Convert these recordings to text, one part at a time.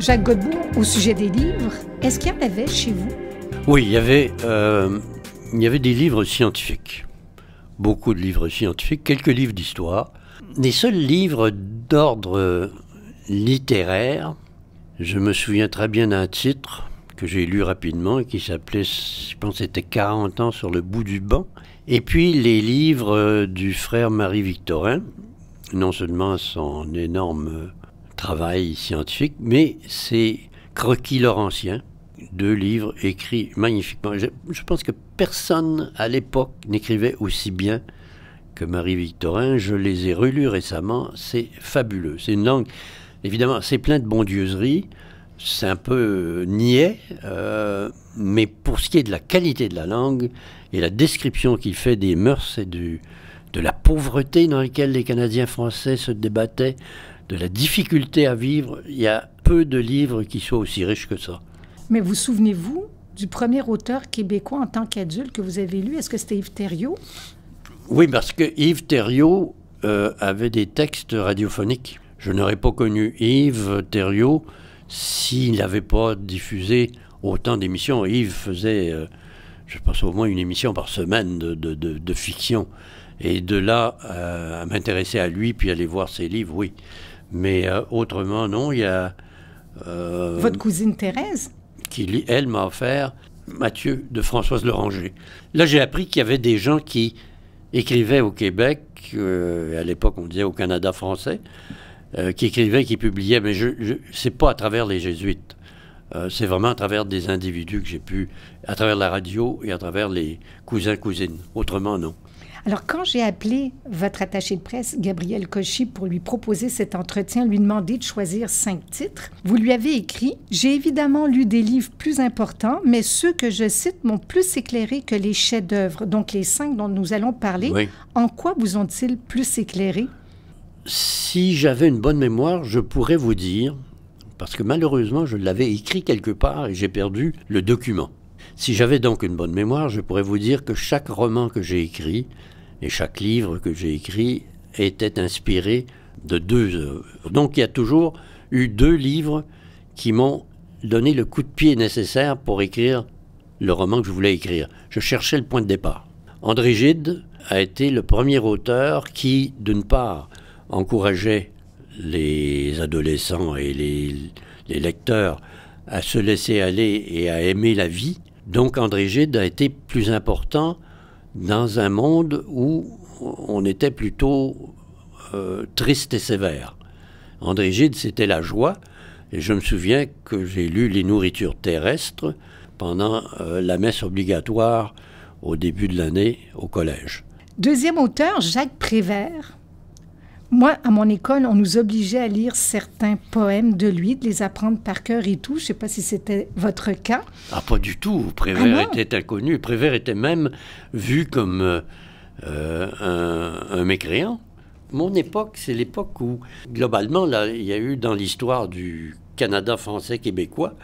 Jacques Godbout, au sujet des livres, est-ce qu'il y en avait chez vous Oui, il y avait, euh, il y avait des livres scientifiques. Beaucoup de livres scientifiques, quelques livres d'histoire. Les seuls livres d'ordre littéraire, je me souviens très bien d'un titre que j'ai lu rapidement et qui s'appelait, je pense, c'était 40 ans sur le bout du banc. Et puis les livres du frère Marie-Victorin, non seulement son énorme travail scientifique, mais c'est croquis laurentien deux livres écrits magnifiquement. Je, pense que personne à l'époque n'écrivait aussi bien que Marie-Victorin. Je les ai relus récemment, c'est fabuleux. C'est une langue, évidemment, c'est plein de bondieuserie, c'est un peu euh, niais, euh, mais pour ce qui est de la qualité de la langue et la description qu'il fait des mœurs et du, de la pauvreté dans laquelle les Canadiens français se débattaient, de la difficulté à vivre, il y a peu de livres qui soient aussi riches que ça. Mais vous souvenez-vous du premier auteur québécois en tant qu'adulte que vous avez lu? Est-ce que c'était Yves Thériault? Oui, parce que Yves Thériault euh, avait des textes radiophoniques. Je n'aurais pas connu Yves Thériault s'il n'avait pas diffusé autant d'émissions. Yves faisait, euh, je pense, au moins une émission par semaine de, fiction. Et de là euh, à m'intéresser à lui, puis aller voir ses livres, oui. Mais euh, autrement, non, il y a... Euh, Votre cousine Thérèse Qui, elle, m'a offert Mathieu de Françoise Loranger. Là, j'ai appris qu'il y avait des gens qui écrivaient au Québec, euh, à l'époque on disait au Canada français, qui écrivaient, qui publiaient, mais je, je c'est pas à travers les jésuites. c'est vraiment à travers des individus que j'ai pu, à travers la radio et à travers les cousins-cousines. Autrement, non. Alors, quand j'ai appelé votre attaché de presse, Gabriel Cauchy, pour lui proposer cet entretien, lui demander de choisir cinq titres, vous lui avez écrit J'ai évidemment lu des livres plus importants, mais ceux que je cite m'ont plus éclairé que les chefs-d'œuvre. Donc, les cinq dont nous allons parler, en quoi vous ont-ils plus éclairé Si j'avais une bonne mémoire, je pourrais vous dire, parce que malheureusement, je l'avais écrit quelque part et j'ai perdu le document. Si j'avais donc une bonne mémoire, je pourrais vous dire que chaque roman que j'ai écrit et chaque livre que j'ai écrit était inspiré de deux Donc il y a toujours eu deux livres qui m'ont donné le coup de pied nécessaire pour écrire le roman que je voulais écrire. Je cherchais le point de départ. André Gide a été le premier auteur qui, d'une part, encourageait les adolescents et les, les, lecteurs à se laisser aller et à aimer la vie. Donc André Gide a été plus important dans un monde où on était plutôt euh, triste et sévère. André Gide, c'était la joie. Et je me souviens que j'ai lu Les nourritures terrestres pendant euh, la messe obligatoire au début de l'année au collège. Deuxième auteur, Jacques Prévert. Moi, à mon école, on nous obligeait à lire certains poèmes de lui, de les apprendre par cœur et tout. Je ne sais pas si c'était votre cas. Ah, pas du tout. Prévert ah était inconnu. Prévert était même vu comme euh, euh, un, mécréant. Mon époque, c'est l'époque où, globalement, là, il y a eu dans l'histoire du Canada français québécois,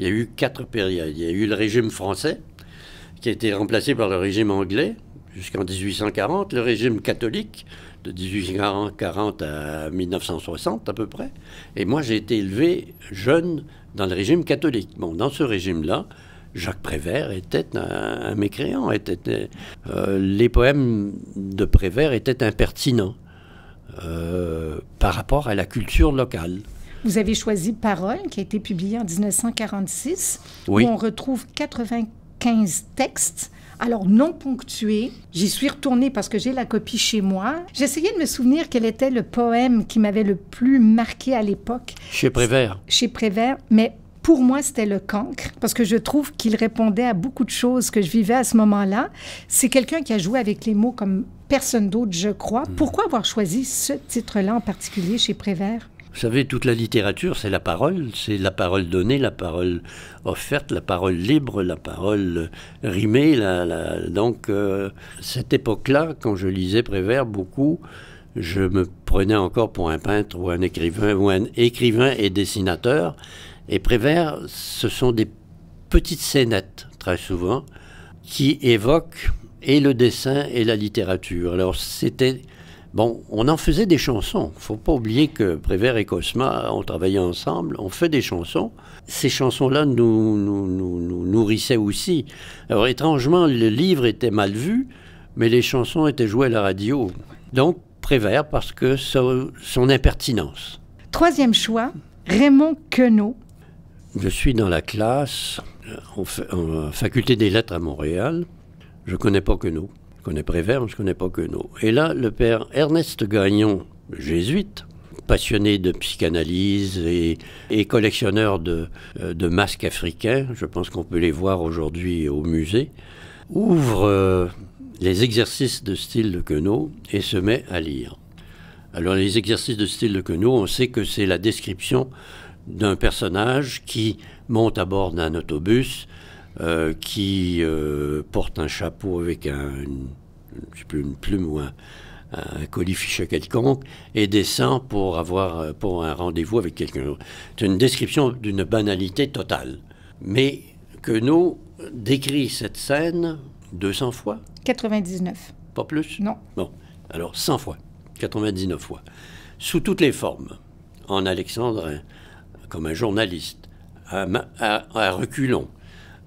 il y a eu quatre périodes. Il y a eu le régime français, qui a été remplacé par le régime anglais jusqu'en 1840, le régime catholique de 1840 à 1960 à peu près. Et moi, j'ai été élevé jeune dans le régime catholique. Bon, dans ce régime-là, Jacques Prévert était un, mécréant. Était, euh, les poèmes de Prévert étaient impertinents euh, par rapport à la culture locale. Vous avez choisi Parole, qui a été publié en 1946, où on retrouve 95 textes alors, non ponctuée, j'y suis retournée parce que j'ai la copie chez moi. J'essayais de me souvenir quel était le poème qui m'avait le plus marqué à l'époque. Chez Prévert. Chez Prévert, mais pour moi, c'était le cancre, parce que je trouve qu'il répondait à beaucoup de choses que je vivais à ce moment-là. C'est quelqu'un qui a joué avec les mots comme personne d'autre, je crois. Hmm. Pourquoi avoir choisi ce titre-là en particulier chez Prévert? Vous savez, toute la littérature, c'est la parole, c'est la parole donnée, la parole offerte, la parole libre, la parole euh, rimée. Donc, euh, cette époque-là, quand je lisais Prévert beaucoup, je me prenais encore pour un peintre ou un écrivain, ou un écrivain et dessinateur. Et Prévert, ce sont des petites scénettes, très souvent, qui évoquent et le dessin et la littérature. Alors, c'était Bon, on en faisait des chansons. Il Faut pas oublier que Prévert et Cosma ont travaillé ensemble, ont fait des chansons. Ces chansons-là nous, nous, nourrissaient aussi. Alors étrangement, le livre était mal vu, mais les chansons étaient jouées à la radio. Donc Prévert parce que son, son impertinence. Troisième choix, Raymond Queneau. Je suis dans la classe euh, en, faculté des lettres à Montréal. Je connais pas Queneau. Je connais Prévert, mais je ne connais pas Queneau. Et là, le père Ernest Gagnon, jésuite, passionné de psychanalyse et, collectionneur euh, de, masques africains, je pense qu'on peut les voir aujourd'hui au musée, ouvre euh, les exercices de style de Queneau et se met à lire. Alors les exercices de style de Queneau, on sait que c'est la description d'un personnage qui monte à bord d'un autobus, euh, qui euh, porte un chapeau avec un, une, plume ou un, colifichet quelconque et descend pour avoir euh, pour un rendez-vous avec quelqu'un. C'est une description d'une banalité totale. Mais nous décrit cette scène 200 fois. 99. Pas plus Non. Bon, alors 100 fois, 99 fois, sous toutes les formes, en Alexandre, comme un journaliste, à reculons,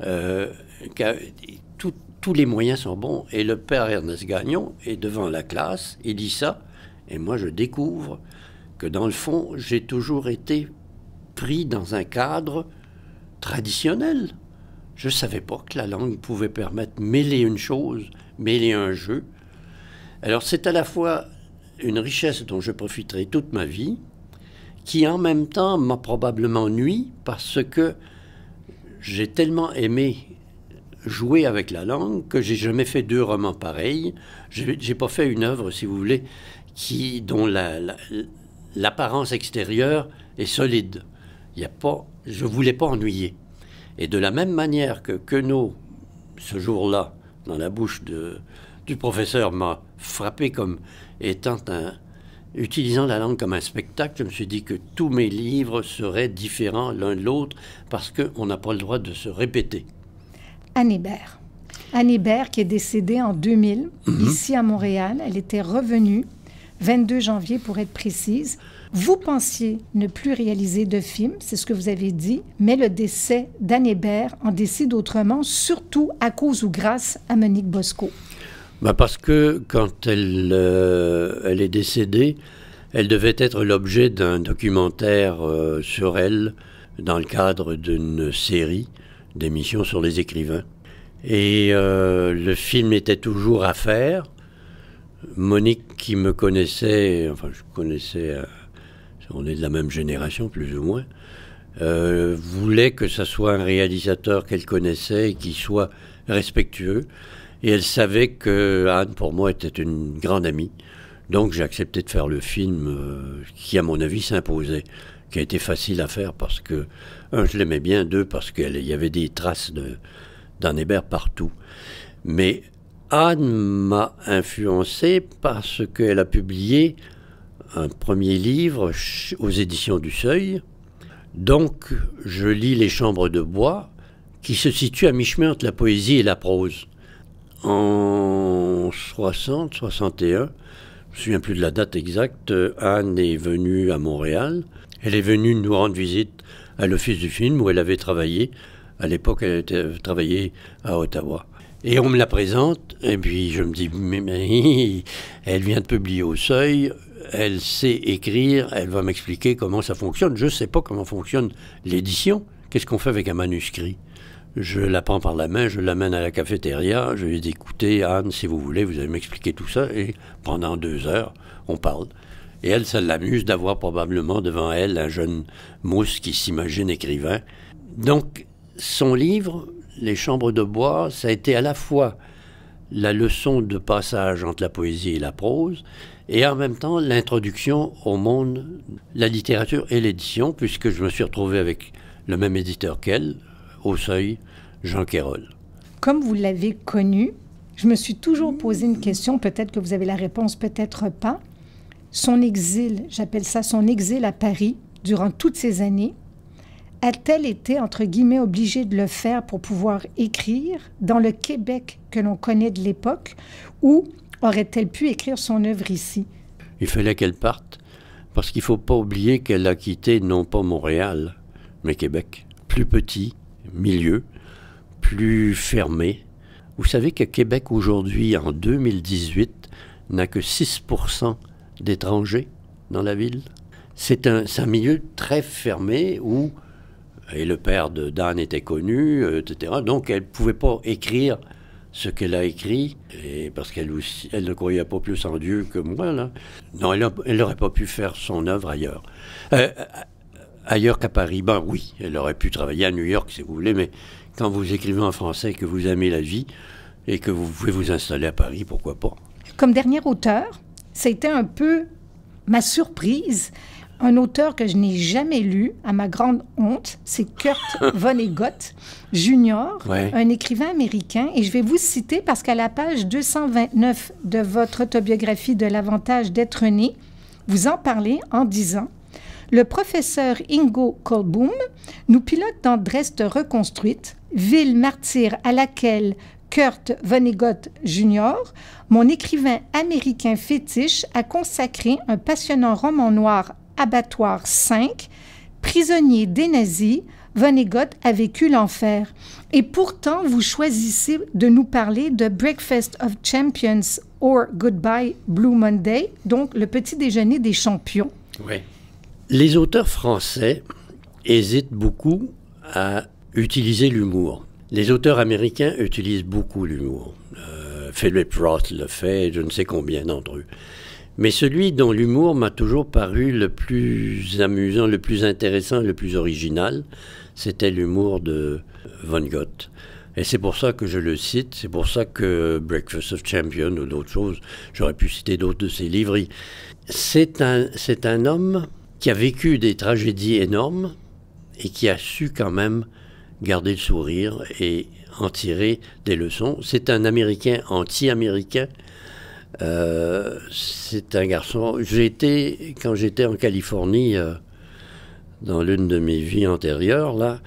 euh, tous les moyens sont bons. Et le père Ernest Gagnon est devant la classe, il dit ça, et moi je découvre que dans le fond, j'ai toujours été pris dans un cadre traditionnel. Je savais pas que la langue pouvait permettre mêler une chose, mêler un jeu. Alors c'est à la fois une richesse dont je profiterai toute ma vie, qui en même temps m'a probablement nui parce que j'ai tellement aimé jouer avec la langue que j'ai jamais fait deux romans pareils. J'ai pas fait une œuvre, si vous voulez, qui dont l'apparence extérieure est solide. Il y a pas, je voulais pas ennuyer. Et de la même manière que Queneau, ce jour-là, dans la bouche du professeur, m'a frappé comme étant un, utilisant la langue comme un spectacle, je me suis dit que tous mes livres seraient différents l'un de l'autre parce qu'on n'a pas le droit de se répéter. Anne Hébert. Anne Hébert, qui est décédée en 2000, mhm. ici à Montréal, elle était revenue, 22 janvier pour être précise. Vous pensiez ne plus réaliser de films, c'est ce que vous avez dit, mais le décès d'Anne Hébert en décide autrement, surtout à cause ou grâce à Monique Bosco. Bah, parce que quand elle, euh, elle est décédée, elle devait être l'objet d'un documentaire euh, sur elle dans le cadre d'une série d'émissions sur les écrivains. Et euh, le film était toujours à faire. Monique, qui me connaissait, enfin je connaissais, on est de la même génération plus ou moins, voulait que ce soit un réalisateur qu'elle connaissait et qui soit respectueux. Et elle savait que Anne, pour moi, était une grande amie. Donc j'ai accepté de faire le film euh, qui, à mon avis, s'imposait, qui a été facile à faire parce que, un, je l'aimais bien, deux, parce qu'il y avait des traces d'un Hébert partout. Mais Anne m'a influencé parce qu'elle a publié un premier livre aux éditions du Seuil. Donc je lis Les Chambres de Bois, qui se situe à mi-chemin entre la poésie et la prose en 60, 61, je ne me souviens plus de la date exacte, euh, Anne est venue à Montréal. Elle est venue nous rendre visite à l'office du film où elle avait travaillé. À l'époque, elle avait euh, travaillé à Ottawa. Et on me la présente, et puis je me dis, mais, mais elle vient de publier au seuil, elle sait écrire, elle va m'expliquer comment ça fonctionne. Je ne sais pas comment fonctionne l'édition. Qu'est-ce qu'on fait avec un manuscrit je la prends par la main, je l'amène à la cafétéria, je lui dis écoutez, Anne, si vous voulez, vous allez m'expliquer tout ça. Et pendant deux heures, on parle. Et elle, ça l'amuse d'avoir probablement devant elle un jeune mousse qui s'imagine écrivain. Donc, son livre, Les Chambres de bois, ça a été à la fois la leçon de passage entre la poésie et la prose, et en même temps l'introduction au monde, la littérature et l'édition, puisque je me suis retrouvé avec le même éditeur qu'elle, au seuil, Jean Comme vous l'avez connu, je me suis toujours posé une question, peut-être que vous avez la réponse, peut-être pas. Son exil, j'appelle ça son exil à Paris durant toutes ces années, a-t-elle été, entre guillemets, obligée de le faire pour pouvoir écrire dans le Québec que l'on connaît de l'époque ou aurait-elle pu écrire son œuvre ici? Il fallait qu'elle parte parce qu'il ne faut pas oublier qu'elle a quitté non pas Montréal, mais Québec, plus petit, milieu, plus fermé. Vous savez que Québec aujourd'hui, en 2018, n'a que 6% d'étrangers dans la ville. C'est un, un, milieu très fermé où, et le père de Dan était connu, euh, etc. Donc elle ne pouvait pas écrire ce qu'elle a écrit, et parce qu'elle elle ne croyait pas plus en Dieu que moi, Non, elle n'aurait pas pu faire son œuvre ailleurs. Euh, ailleurs qu'à Paris. Ben oui, elle aurait pu travailler à New York si vous voulez, mais quand vous écrivez en français que vous aimez la vie et que vous pouvez vous installer à Paris, pourquoi pas Comme dernier auteur, été un peu ma surprise. Un auteur que je n'ai jamais lu, à ma grande honte, c'est Kurt Vonnegut Jr., un écrivain américain. Et je vais vous citer parce qu'à la page 229 de votre autobiographie de l'avantage d'être né, vous en parlez en disant le professeur Ingo Kolboum nous pilote dans Dresde reconstruite, ville martyre à laquelle Kurt Vonnegut Jr., mon écrivain américain fétiche, a consacré un passionnant roman noir Abattoir 5. Prisonnier des nazis, Vonnegut a vécu l'enfer. Et pourtant, vous choisissez de nous parler de Breakfast of Champions or Goodbye Blue Monday, donc le petit déjeuner des champions. Oui. Les auteurs français hésitent beaucoup à utiliser l'humour. Les auteurs américains utilisent beaucoup l'humour. Euh, Philip Roth le fait, je ne sais combien d'entre eux. Mais celui dont l'humour m'a toujours paru le plus amusant, le plus intéressant, le plus original, c'était l'humour de Von Gogh. Et c'est pour ça que je le cite, c'est pour ça que Breakfast of Champions ou d'autres choses, j'aurais pu citer d'autres de ses livres. C'est c'est un homme qui a vécu des tragédies énormes et qui a su quand même garder le sourire et en tirer des leçons. C'est un Américain anti-américain. Euh, c'est un garçon. j'étais quand j'étais en Californie, euh, dans l'une de mes vies antérieures, là,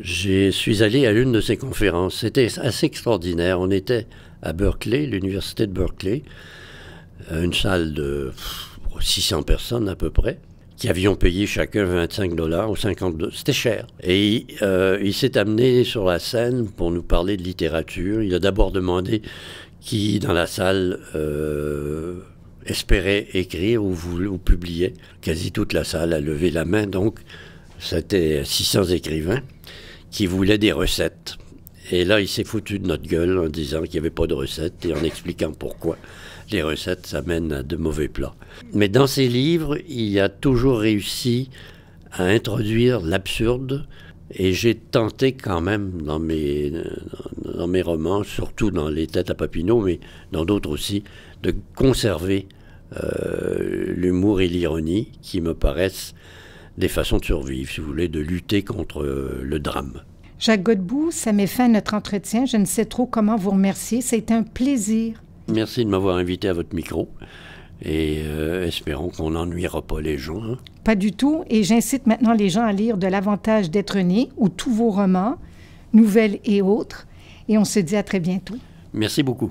je suis allé à l'une de ses conférences. C'était assez extraordinaire. On était à Berkeley, l'université de Berkeley, euh, une salle de 600 personnes à peu près qui avions payé chacun 25 dollars ou 52. C'était cher. Et euh, il s'est amené sur la scène pour nous parler de littérature. Il a d'abord demandé qui, dans la salle, euh, espérait écrire ou, publier. Quasi toute la salle a levé la main, donc c'était 600 écrivains qui voulaient des recettes. Et là, il s'est foutu de notre gueule en disant qu'il n'y avait pas de recettes et en expliquant pourquoi les recettes, amènent à de mauvais plats. Mais dans ses livres, il a toujours réussi à introduire l'absurde. Et j'ai tenté quand même dans mes, mes romans, surtout dans Les Têtes à Papineau, mais dans d'autres aussi, de conserver euh, l'humour et l'ironie qui me paraissent des façons de survivre, si vous voulez, de lutter contre euh, le drame. Jacques Godbout, ça met fin à notre entretien. Je ne sais trop comment vous remercier. C'est un plaisir. Merci de m'avoir invité à votre micro et euh, espérons qu'on n'ennuiera pas les gens. Hein. Pas du tout. Et j'incite maintenant les gens à lire De l'avantage d'être né ou tous vos romans, nouvelles et autres. Et on se dit à très bientôt. Merci beaucoup.